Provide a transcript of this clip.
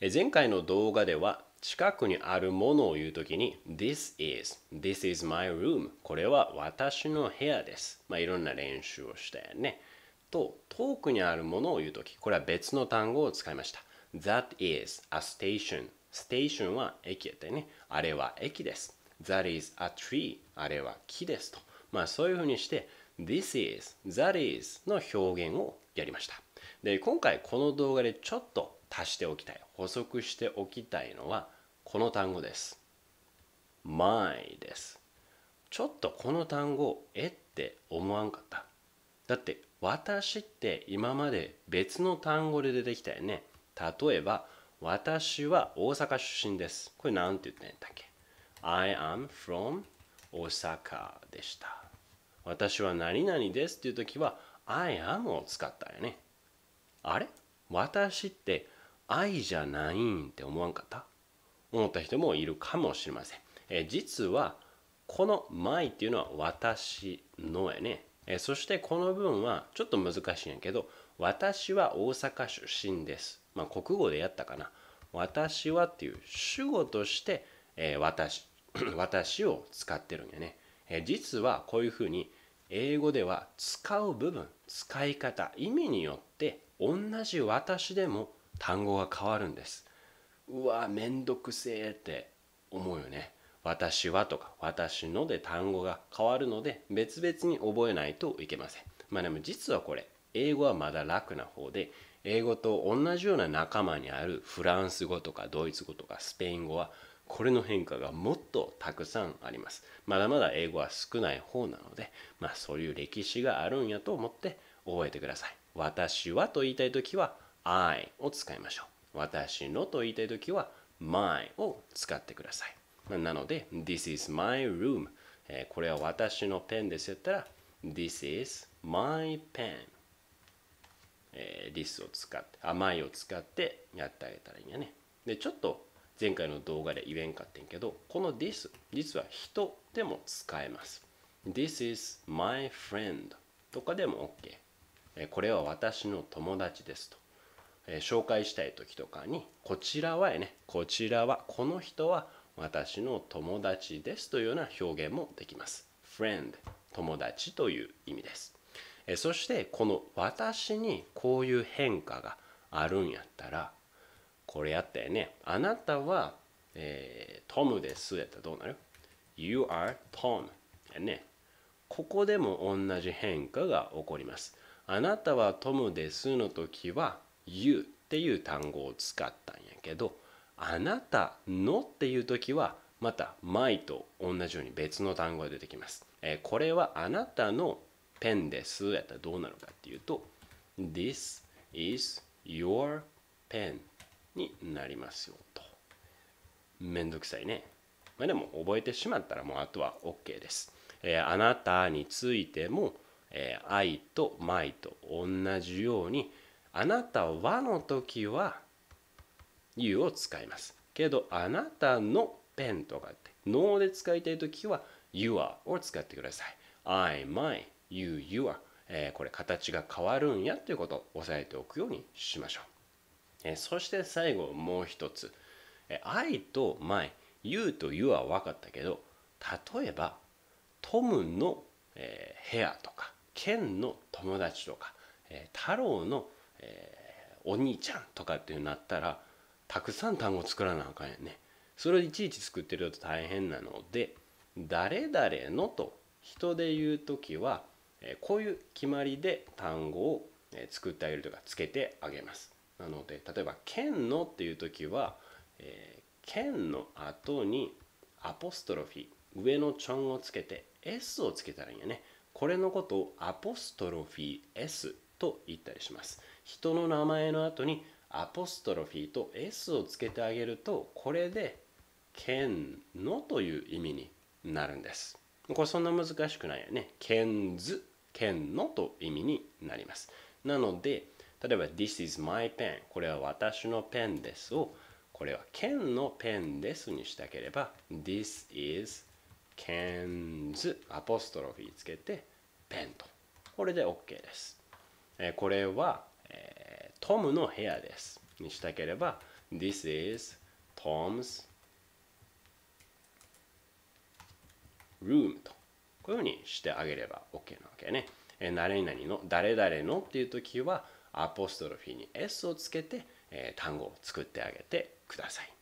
前回の動画では近くにあるものを言うときに This is, this is my room これは私の部屋です、まあ、いろんな練習をしたよねと遠くにあるものを言うときこれは別の単語を使いました That is a station ステーションは駅やったよねあれは駅です That is a tree あれは木ですとまあそういうふうにして This is, that is の表現をやりましたで今回この動画でちょっと貸しておきたい補足しておきたいのはこの単語です my ですちょっとこの単語えって思わんかっただって私って今まで別の単語で出てきたよね例えば私は大阪出身ですこれ何て言ってんだっけ I am from 大阪でした私は何々ですっていう時は I am を使ったよねあれ私って愛じゃないんって思わんかった思った人もいるかもしれません、え実はこの「my」っていうのは私のやね、えそしてこの文はちょっと難しいんやけど私は大阪出身ですまあ国語でやったかな私はっていう主語として、え私 私を使ってるんやね、え実はこういうふうに英語では使う部分使い方意味によって同じ私でも単語が変わるんですうわめんどくせえって思うよね私はとか私ので単語が変わるので別々に覚えないといけませんまあでも実はこれ英語はまだ楽な方で英語と同じような仲間にあるフランス語とかドイツ語とかスペイン語はこれの変化がもっとたくさんありますまだまだ英語は少ない方なのでまあそういう歴史があるんやと思って覚えてください私はと言いたい時は「I を使いましょう。私のと言いたいときは my を使ってください。なので、This is my room。えこれは私のペンですやったら This is my pen。え this を使って、あ、my を使ってやってあげたらいいんやね。で、ちょっと前回の動画で言えんかってんけど、この this、実は人でも使えます。This is my friend とかでも OK。これは私の友達ですと。え紹介したい時とかにこちらはやねこちらはこの人は私の友達ですというような表現もできます friend 友達という意味ですえそしてこの私にこういう変化があるんやったらこれやったよねあなたは、えー、トムですやったらどうなる ?You are Tom やねここでも同じ変化が起こりますあなたはトムですの時は you っていう単語を使ったんやけどあなたのっていう時はまた my と同じように別の単語が出てきます、えー、これはあなたのペンですやったらどうなのかっていうと This is your pen になりますよとめんどくさいね、まあ、でも覚えてしまったらもうあとは OK です、えー、あなたについても、えー、I と my と同じようにあなたはの時は you を使います。けど、あなたのペンとかって、脳で使いたい時は you are を使ってください。I, my, you, you are。えー、これ形が変わるんやということを押さえておくようにしましょう。えー、そして最後もう一つ。えー、I と my、you と you は分かったけど、例えばトムの、えー、部屋とか、ケンの友達とか、えー、太郎のえー、お兄ちゃんとかっていうなったらたくさん単語作らなあかんやねそれをいちいち作ってると大変なので誰々のと人で言う時は、えこういう決まりで単語を、え作ってあげるとかつけてあげますなので例えば「県の」っていう時は「えー、県の後にアポストロフィー上のちョんをつけて S をつけたらいいんやねこれのことをアポストロフィー S と言ったりします人の名前の後にアポストロフィーと S をつけてあげるとこれで「剣の」という意味になるんですこれそんな難しくないよね「剣図」「剣の」と意味になりますなので例えば「This is my pen」これは私のペンですをこれは「剣のペンです」にしたければ「This is Ken's」アポストロフィーつけて「ペン」とこれで OK ですえこれは、えー、トムの部屋ですにしたければ This is Tom's room とこういうふうにしてあげれば OK なわけね、えー、な々の誰々のっていう時はアポストロフィーに S をつけて、えー、単語を作ってあげてください